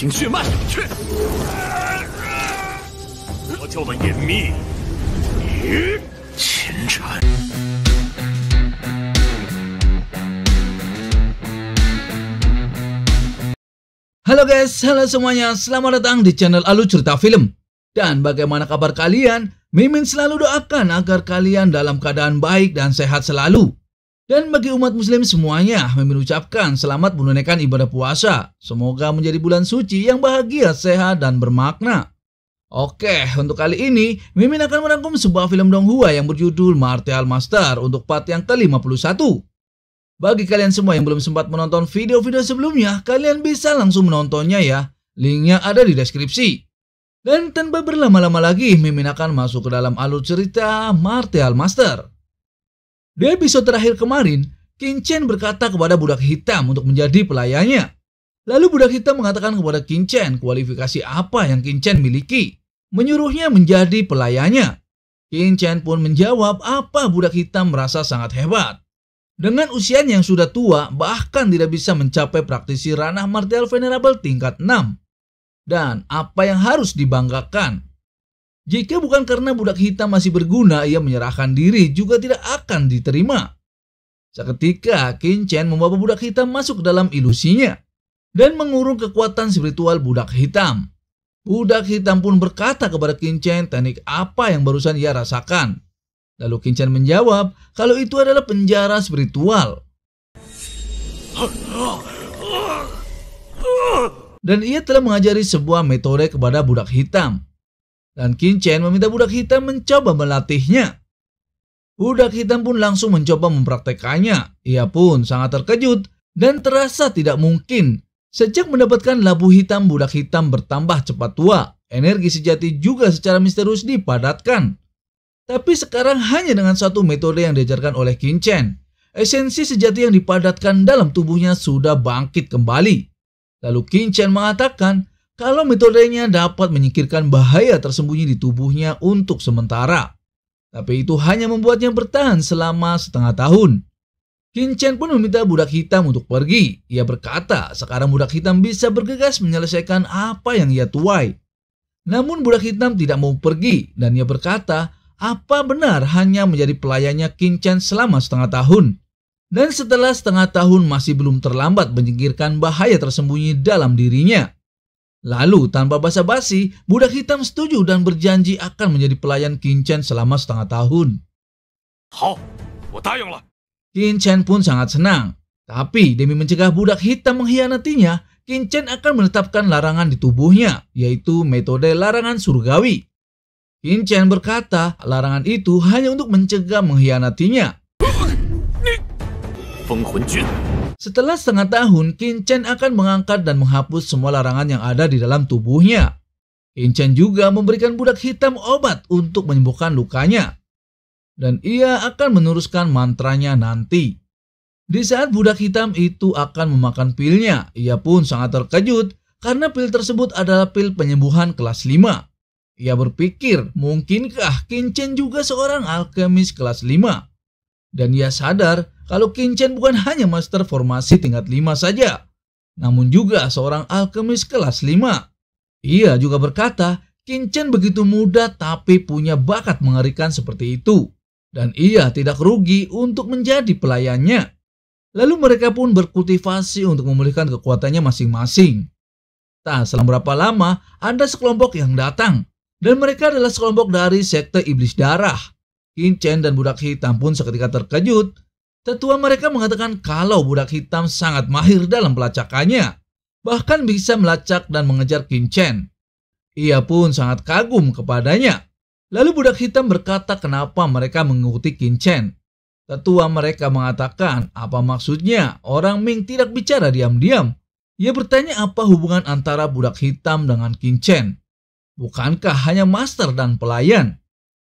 Halo guys, halo semuanya. Selamat datang di channel Alu Cerita Film. Dan bagaimana kabar kalian? Mimin selalu doakan agar kalian dalam keadaan baik dan sehat selalu. Dan bagi umat muslim semuanya, Mimin ucapkan selamat menunaikan ibadah puasa. Semoga menjadi bulan suci yang bahagia, sehat, dan bermakna. Oke, untuk kali ini, Mimin akan merangkum sebuah film Donghua yang berjudul Martial Master untuk part yang ke-51. Bagi kalian semua yang belum sempat menonton video-video sebelumnya, kalian bisa langsung menontonnya ya. Linknya ada di deskripsi. Dan tanpa berlama-lama lagi, Mimin akan masuk ke dalam alur cerita Martial Master. Di episode terakhir kemarin, Kinchen berkata kepada budak hitam untuk menjadi pelayannya. Lalu budak hitam mengatakan kepada Kinchen kualifikasi apa yang Kinchen miliki, menyuruhnya menjadi pelayannya. Kinchen pun menjawab apa budak hitam merasa sangat hebat. Dengan usianya yang sudah tua, bahkan tidak bisa mencapai praktisi ranah martial venerable tingkat 6. Dan apa yang harus dibanggakan jika bukan karena budak hitam masih berguna, ia menyerahkan diri juga tidak akan diterima. Seketika, Chen membawa budak hitam masuk dalam ilusinya dan mengurung kekuatan spiritual budak hitam. Budak hitam pun berkata kepada Kinchen teknik apa yang barusan ia rasakan. Lalu Chen menjawab kalau itu adalah penjara spiritual. Dan ia telah mengajari sebuah metode kepada budak hitam dan Chen meminta budak hitam mencoba melatihnya. Budak hitam pun langsung mencoba mempraktekannya. Ia pun sangat terkejut dan terasa tidak mungkin. Sejak mendapatkan labu hitam, budak hitam bertambah cepat tua. Energi sejati juga secara misterius dipadatkan. Tapi sekarang hanya dengan satu metode yang diajarkan oleh Chen. Esensi sejati yang dipadatkan dalam tubuhnya sudah bangkit kembali. Lalu Chen mengatakan kalau metodenya dapat menyingkirkan bahaya tersembunyi di tubuhnya untuk sementara. Tapi itu hanya membuatnya bertahan selama setengah tahun. Kinchen pun meminta budak hitam untuk pergi. Ia berkata, sekarang budak hitam bisa bergegas menyelesaikan apa yang ia tuai. Namun budak hitam tidak mau pergi dan ia berkata, apa benar hanya menjadi pelayannya Kinchen selama setengah tahun? Dan setelah setengah tahun masih belum terlambat menyingkirkan bahaya tersembunyi dalam dirinya. Lalu tanpa basa-basi, budak hitam setuju dan berjanji akan menjadi pelayan Kinchen selama setengah tahun. Kinchen pun sangat senang. Tapi demi mencegah budak hitam mengkhianatinya, Kinchen akan menetapkan larangan di tubuhnya, yaitu metode larangan surgawi. Kinchen berkata larangan itu hanya untuk mencegah mengkhianatinya. Setelah setengah tahun, Kincen akan mengangkat dan menghapus semua larangan yang ada di dalam tubuhnya. Kincen juga memberikan budak hitam obat untuk menyembuhkan lukanya. Dan ia akan meneruskan mantranya nanti. Di saat budak hitam itu akan memakan pilnya, ia pun sangat terkejut karena pil tersebut adalah pil penyembuhan kelas 5. Ia berpikir, mungkinkah Kincen juga seorang alkemis kelas 5? Dan ia sadar kalau Kinchen bukan hanya master formasi tingkat 5 saja, namun juga seorang alkemis kelas 5. Ia juga berkata, Kinchen begitu muda tapi punya bakat mengerikan seperti itu. Dan ia tidak rugi untuk menjadi pelayannya. Lalu mereka pun berkultivasi untuk memulihkan kekuatannya masing-masing. Tak selang berapa lama, ada sekelompok yang datang. Dan mereka adalah sekelompok dari sekte iblis darah. Kincen dan budak hitam pun seketika terkejut. Tetua mereka mengatakan kalau budak hitam sangat mahir dalam pelacakannya. Bahkan bisa melacak dan mengejar Kincen. Ia pun sangat kagum kepadanya. Lalu budak hitam berkata kenapa mereka mengikuti Kincen. Tetua mereka mengatakan apa maksudnya orang Ming tidak bicara diam-diam. Ia bertanya apa hubungan antara budak hitam dengan Kincen. Bukankah hanya master dan pelayan?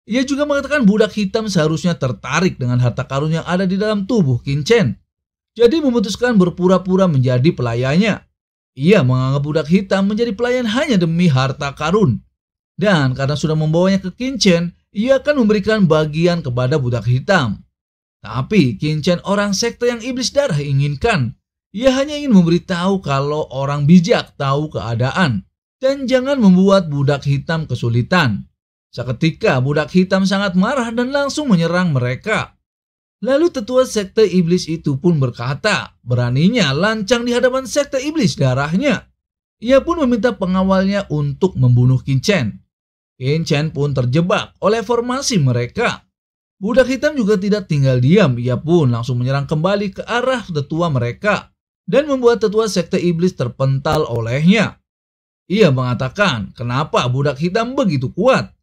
Ia juga mengatakan budak hitam seharusnya tertarik dengan harta karun yang ada di dalam tubuh Kincen, Jadi memutuskan berpura-pura menjadi pelayannya. Ia menganggap budak hitam menjadi pelayan hanya demi harta karun. Dan karena sudah membawanya ke Kincen, ia akan memberikan bagian kepada budak hitam. Tapi Kincen orang sekte yang iblis darah inginkan. Ia hanya ingin memberitahu kalau orang bijak tahu keadaan. Dan jangan membuat budak hitam kesulitan. Seketika budak hitam sangat marah dan langsung menyerang mereka. Lalu tetua sekte iblis itu pun berkata, beraninya lancang di hadapan sekte iblis darahnya. Ia pun meminta pengawalnya untuk membunuh Kinchen. Kinchen pun terjebak oleh formasi mereka. Budak hitam juga tidak tinggal diam, ia pun langsung menyerang kembali ke arah tetua mereka dan membuat tetua sekte iblis terpental olehnya. Ia mengatakan, kenapa budak hitam begitu kuat?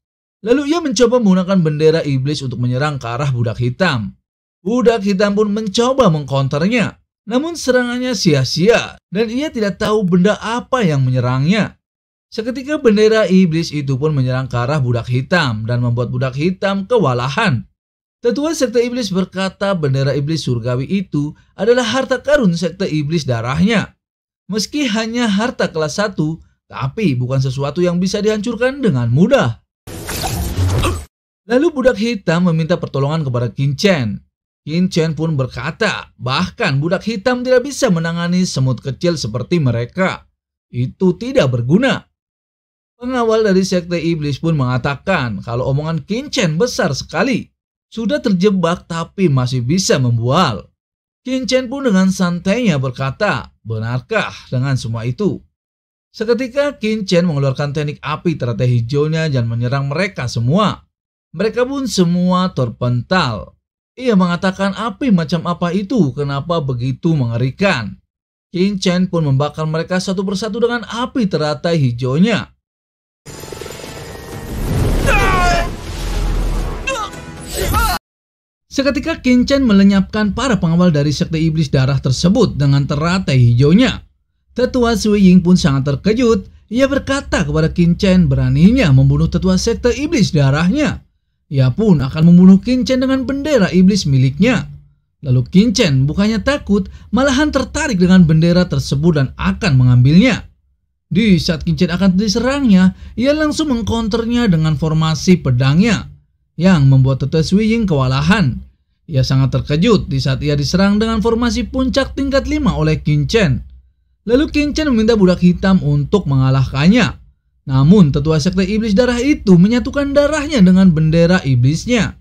Lalu ia mencoba menggunakan bendera iblis untuk menyerang ke arah budak hitam. Budak hitam pun mencoba mengkonternya. Namun serangannya sia-sia dan ia tidak tahu benda apa yang menyerangnya. Seketika bendera iblis itu pun menyerang ke arah budak hitam dan membuat budak hitam kewalahan. Tetua sekte iblis berkata bendera iblis surgawi itu adalah harta karun sekte iblis darahnya. Meski hanya harta kelas 1, tapi bukan sesuatu yang bisa dihancurkan dengan mudah. Lalu budak hitam meminta pertolongan kepada Kinchen. Kinchen pun berkata, bahkan budak hitam tidak bisa menangani semut kecil seperti mereka. Itu tidak berguna. Pengawal dari sekte iblis pun mengatakan kalau omongan Kinchen besar sekali. Sudah terjebak tapi masih bisa membual. Kinchen pun dengan santainya berkata, benarkah dengan semua itu? Seketika Kinchen mengeluarkan teknik api teratai hijaunya dan menyerang mereka semua. Mereka pun semua terpental. Ia mengatakan api macam apa itu, kenapa begitu mengerikan. Qin Chen pun membakar mereka satu persatu dengan api teratai hijaunya. Seketika Qin Chen melenyapkan para pengawal dari sekte iblis darah tersebut dengan teratai hijaunya. Tetua Sui Ying pun sangat terkejut. Ia berkata kepada Qin Chen beraninya membunuh tetua sekte iblis darahnya. Ia pun akan membunuh Kincen dengan bendera iblis miliknya. Lalu Kincen bukannya takut, malahan tertarik dengan bendera tersebut dan akan mengambilnya. Di saat Kincen akan diserangnya, ia langsung mengkonternya dengan formasi pedangnya yang membuat Tetes Wiying kewalahan. Ia sangat terkejut di saat ia diserang dengan formasi puncak tingkat 5 oleh Kincen. Lalu Kincen meminta budak hitam untuk mengalahkannya. Namun tetua sekte iblis darah itu menyatukan darahnya dengan bendera iblisnya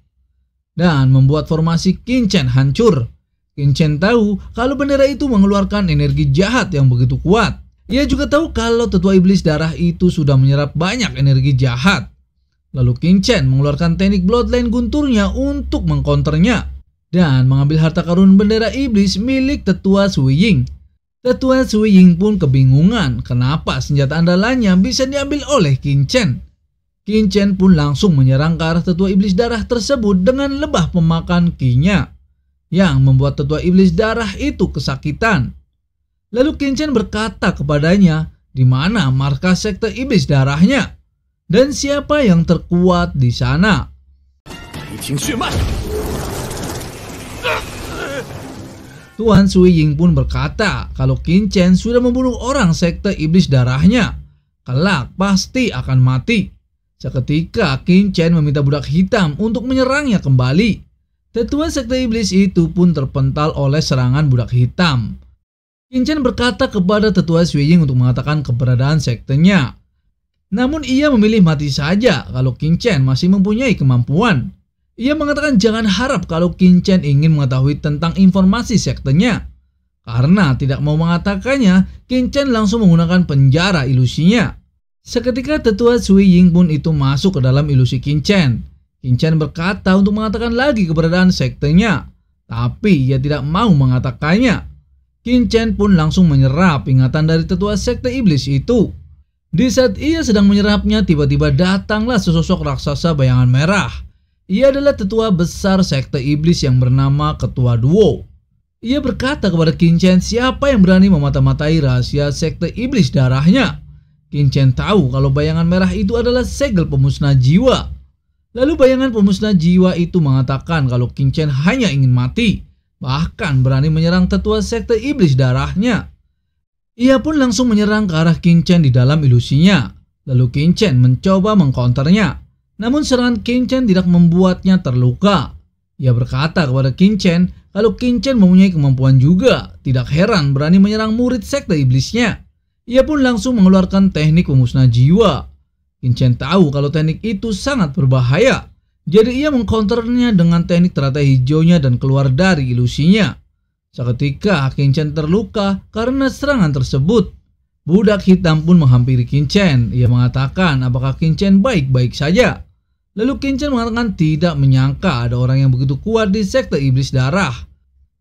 dan membuat formasi Kincen hancur. Kincen tahu kalau bendera itu mengeluarkan energi jahat yang begitu kuat. Ia juga tahu kalau tetua iblis darah itu sudah menyerap banyak energi jahat. Lalu Kincen mengeluarkan teknik bloodline gunturnya untuk mengkonternya dan mengambil harta karun bendera iblis milik tetua Sui Ying Tetua Sui Ying pun kebingungan kenapa senjata andalannya bisa diambil oleh Qin Chen. Qin Chen pun langsung menyerang ke arah tetua iblis darah tersebut dengan lebah pemakan kinya yang membuat tetua iblis darah itu kesakitan. Lalu Qin Chen berkata kepadanya di mana markas sekte iblis darahnya dan siapa yang terkuat di sana. Tuan Sui Ying pun berkata kalau Qin Chen sudah membunuh orang sekte iblis darahnya. Kelak pasti akan mati. Seketika Qin Chen meminta budak hitam untuk menyerangnya kembali. Tetuan sekte iblis itu pun terpental oleh serangan budak hitam. Qin Chen berkata kepada tetua Sui Ying untuk mengatakan keberadaan sektenya. Namun ia memilih mati saja kalau Qin Chen masih mempunyai kemampuan. Ia mengatakan jangan harap kalau Chen ingin mengetahui tentang informasi sektenya. Karena tidak mau mengatakannya, Chen langsung menggunakan penjara ilusinya. Seketika tetua Sui Ying pun itu masuk ke dalam ilusi Chen. Qin Chen berkata untuk mengatakan lagi keberadaan sektenya. Tapi ia tidak mau mengatakannya. Chen pun langsung menyerap ingatan dari tetua sekte iblis itu. Di saat ia sedang menyerapnya, tiba-tiba datanglah sesosok raksasa bayangan merah ia adalah tetua besar sekte iblis yang bernama Ketua Duo. Ia berkata kepada Kinchen siapa yang berani memata-matai rahasia sekte iblis darahnya. Kinchen tahu kalau bayangan merah itu adalah segel pemusnah jiwa. Lalu bayangan pemusnah jiwa itu mengatakan kalau Kinchen hanya ingin mati. Bahkan berani menyerang tetua sekte iblis darahnya. Ia pun langsung menyerang ke arah Kinchen di dalam ilusinya. Lalu Kinchen mencoba mengkonternya. Namun serangan Kincen tidak membuatnya terluka. Ia berkata kepada Kincen, kalau Kincen mempunyai kemampuan juga, tidak heran berani menyerang murid sekte iblisnya. Ia pun langsung mengeluarkan teknik pemusnah jiwa. Kincen tahu kalau teknik itu sangat berbahaya. Jadi ia mengkonternya dengan teknik teratai hijaunya dan keluar dari ilusinya. Seketika Kincen terluka karena serangan tersebut. Budak hitam pun menghampiri Kincen. Ia mengatakan, apakah Kincen baik-baik saja? Lalu Kincen mengatakan tidak menyangka ada orang yang begitu kuat di sekte iblis darah.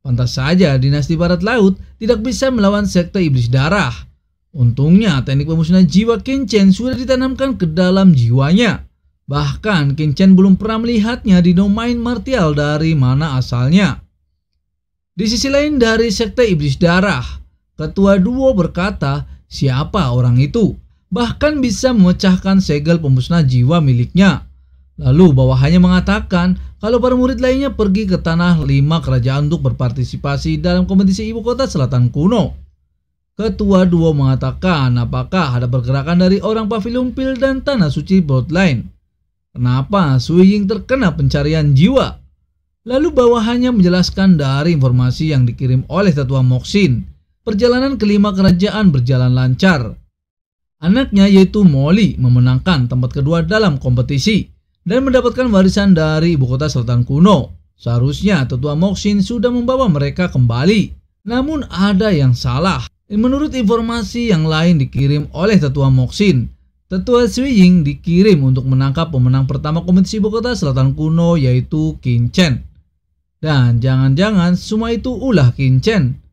Pantas saja dinasti barat laut tidak bisa melawan sekte iblis darah. Untungnya teknik pemusnahan jiwa Kincen sudah ditanamkan ke dalam jiwanya. Bahkan Kincen belum pernah melihatnya di domain martial dari mana asalnya. Di sisi lain dari sekte iblis darah, ketua duo berkata siapa orang itu, bahkan bisa memecahkan segel pemusnah jiwa miliknya. Lalu bawahannya mengatakan kalau para murid lainnya pergi ke tanah lima kerajaan untuk berpartisipasi dalam kompetisi ibu kota selatan kuno. Ketua Duo mengatakan apakah ada pergerakan dari orang pil dan Tanah Suci Bloodline. Kenapa Suying terkena pencarian jiwa? Lalu bawahannya menjelaskan dari informasi yang dikirim oleh Tetua Moksin Perjalanan kelima kerajaan berjalan lancar. Anaknya yaitu Molly memenangkan tempat kedua dalam kompetisi dan mendapatkan warisan dari ibu kota selatan kuno. Seharusnya tetua Moksin sudah membawa mereka kembali. Namun ada yang salah. Menurut informasi yang lain dikirim oleh tetua Moksin, tetua Swiying dikirim untuk menangkap pemenang pertama kompetisi ibu kota selatan kuno yaitu Kinchen. Dan jangan-jangan semua itu ulah Kinchen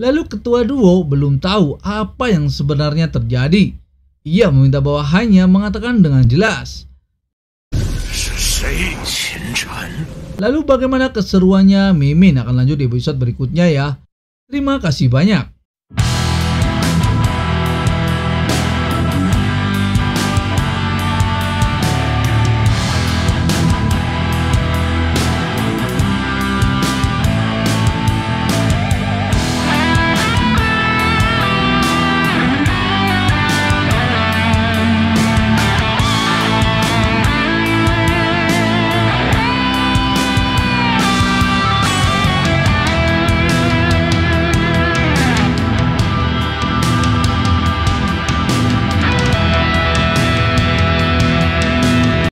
Lalu ketua duo belum tahu apa yang sebenarnya terjadi. Ia meminta bawahannya mengatakan dengan jelas. Lalu bagaimana keseruannya Mimin akan lanjut di episode berikutnya ya. Terima kasih banyak.